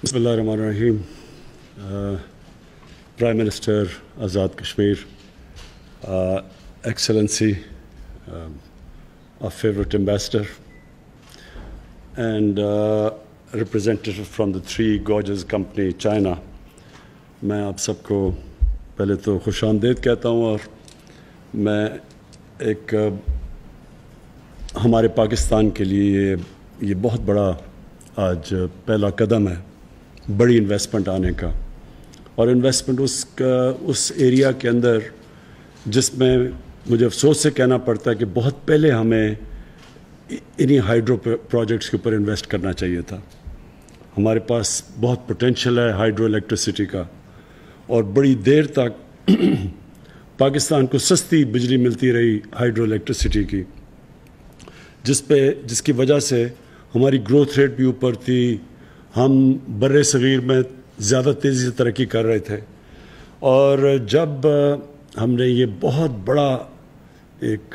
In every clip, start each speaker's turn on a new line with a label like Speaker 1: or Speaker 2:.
Speaker 1: बसमीम prime minister Azad Kashmir excellency favourite ambassador and representative from the Three Gorges company China मैं आप सबको पहले तो खुश कहता हूँ और मैं एक हमारे पाकिस्तान के लिए ये बहुत बड़ा आज पहला कदम है बड़ी इन्वेस्टमेंट आने का और इन्वेस्टमेंट उस उस एरिया के अंदर जिसमें मुझे अफसोस से कहना पड़ता है कि बहुत पहले हमें इन्हीं हाइड्रो प्रोजेक्ट्स के ऊपर इन्वेस्ट करना चाहिए था हमारे पास बहुत पोटेंशियल है हाइड्रो इलेक्ट्रिसिटी का और बड़ी देर तक पाकिस्तान को सस्ती बिजली मिलती रही हाइड्रो इलेक्ट्रिसिटी की जिस पे जिसकी वजह से हमारी ग्रोथ रेट भी ऊपर थी हम बर सग़ीर में ज़्यादा तेज़ी से तरक्की कर रहे थे और जब हमने ये बहुत बड़ा एक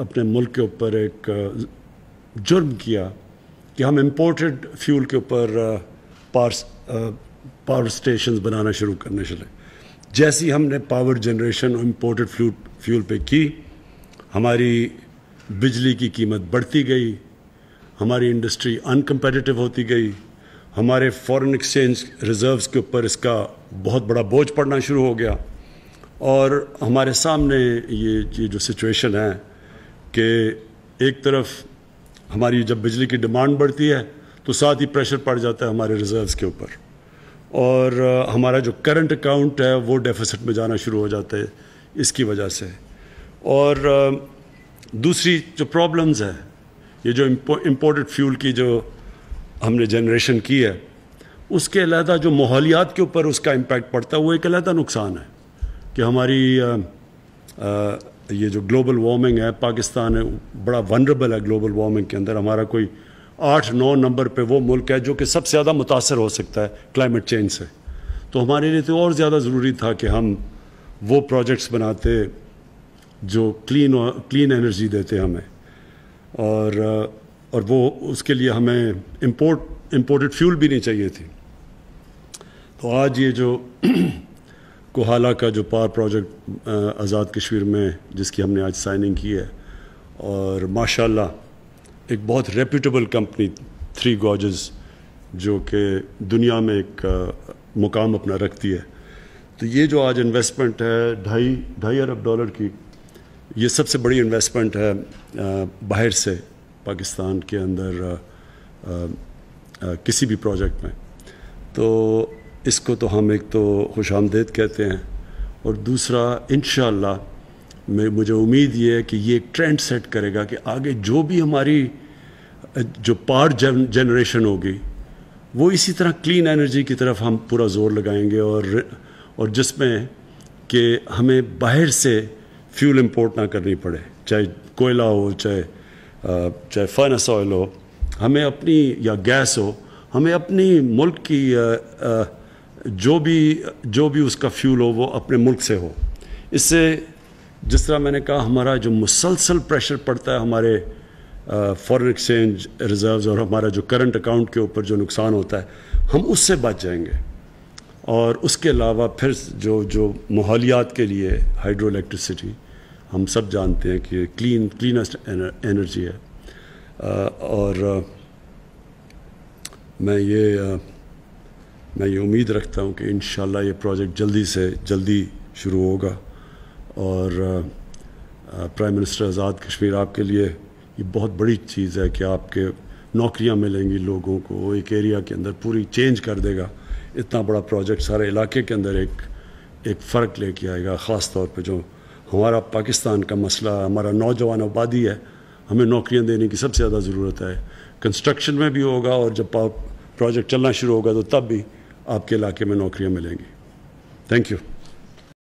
Speaker 1: अपने मुल्क के ऊपर एक जुर्म किया कि हम इम्पोर्टेड फ्यूल के ऊपर पार्स पावर स्टेशन बनाना शुरू करने चले जैसी हमने पावर जनरेशन और इम्पोर्टेड फ्यूल फ्यूल पे की हमारी बिजली की कीमत बढ़ती गई हमारी इंडस्ट्री अनकम्पटिटिव होती गई हमारे फॉरेन एक्सचेंज रिजर्व्स के ऊपर इसका बहुत बड़ा बोझ पड़ना शुरू हो गया और हमारे सामने ये ये जो सिचुएशन है कि एक तरफ हमारी जब बिजली की डिमांड बढ़ती है तो साथ ही प्रेशर पड़ जाता है हमारे रिजर्व्स के ऊपर और हमारा जो करंट अकाउंट है वो डेफिसिट में जाना शुरू हो जाता है इसकी वजह से और दूसरी जो प्रॉब्लम्स है ये जो इम्पोर्टेड फ्यूल की जो हमने जनरेशन की है उसके अलहदा जो माहौलियात के ऊपर उसका इम्पेक्ट पड़ता है वो एक अलहदा नुकसान है कि हमारी आ, आ, ये जो ग्लोबल वार्मिंग है पाकिस्तान है बड़ा वनरेबल है ग्लोबल वार्मिंग के अंदर हमारा कोई आठ नौ नंबर पे वो मुल्क है जो कि सबसे ज़्यादा मुतासर हो सकता है क्लाइमेट चेंज से तो हमारे लिए तो और ज़्यादा ज़रूरी था कि हम वो प्रोजेक्ट्स बनाते जो क्लीन क्लीन एनर्जी देते हमें और और वो उसके लिए हमें इम्पोर्ट इम्पोर्टेड फ्यूल भी नहीं चाहिए थी तो आज ये जो कोहाला का जो पार प्रोजेक्ट आज़ाद कश्मीर में जिसकी हमने आज साइनिंग की है और माशाल्लाह एक बहुत रेप्यूटेबल कंपनी थ्री गॉजेस जो कि दुनिया में एक मुकाम अपना रखती है तो ये जो आज इन्वेस्टमेंट है ढाई ढाई अरब डॉलर की ये सबसे बड़ी इन्वेस्टमेंट है बाहर से पाकिस्तान के अंदर आ, आ, आ, किसी भी प्रोजेक्ट में तो इसको तो हम एक तो खुश आमदेद कहते हैं और दूसरा इन मैं मुझे उम्मीद ये है कि ये एक ट्रेंड सेट करेगा कि आगे जो भी हमारी जो पार जनरेशन होगी वो इसी तरह क्लीन एनर्जी की तरफ हम पूरा जोर लगाएंगे और और जिसमें कि हमें बाहर से फ्यूल इंपोर्ट ना करनी पड़े चाहे कोयला हो चाहे चाहे फाइनस ऑयल हो हमें अपनी या गैस हो हमें अपनी मुल्क की जो भी जो भी उसका फ्यूल हो वो अपने मुल्क से हो इससे जिस तरह मैंने कहा हमारा जो मुसलसल प्रेशर पड़ता है हमारे फॉरेन एक्सचेंज रिजर्व्स और हमारा जो करंट अकाउंट के ऊपर जो नुकसान होता है हम उससे बच जाएंगे और उसके अलावा फिर जो जो माहौलियात के लिए हाइड्रो इलेक्ट्रिसिटी हम सब जानते हैं कि क्लीन क्लीनेस्ट एनर्जी है आ, और आ, मैं ये आ, मैं ये उम्मीद रखता हूँ कि इन ये प्रोजेक्ट जल्दी से जल्दी शुरू होगा और प्राइम मिनिस्टर आज़ाद कश्मीर आपके लिए ये बहुत बड़ी चीज़ है कि आपके नौकरियाँ मिलेंगी लोगों को एक एरिया के अंदर पूरी चेंज कर देगा इतना बड़ा प्रोजेक्ट सारे इलाके के अंदर एक एक फ़र्क लेके आएगा ख़ास तौर पे जो हमारा पाकिस्तान का मसला हमारा नौजवान आबादी है हमें नौकरियां देने की सबसे ज़्यादा ज़रूरत है कंस्ट्रक्शन में भी होगा और जब प्रोजेक्ट चलना शुरू होगा तो तब भी आपके इलाके में नौकरियां मिलेंगी थैंक यू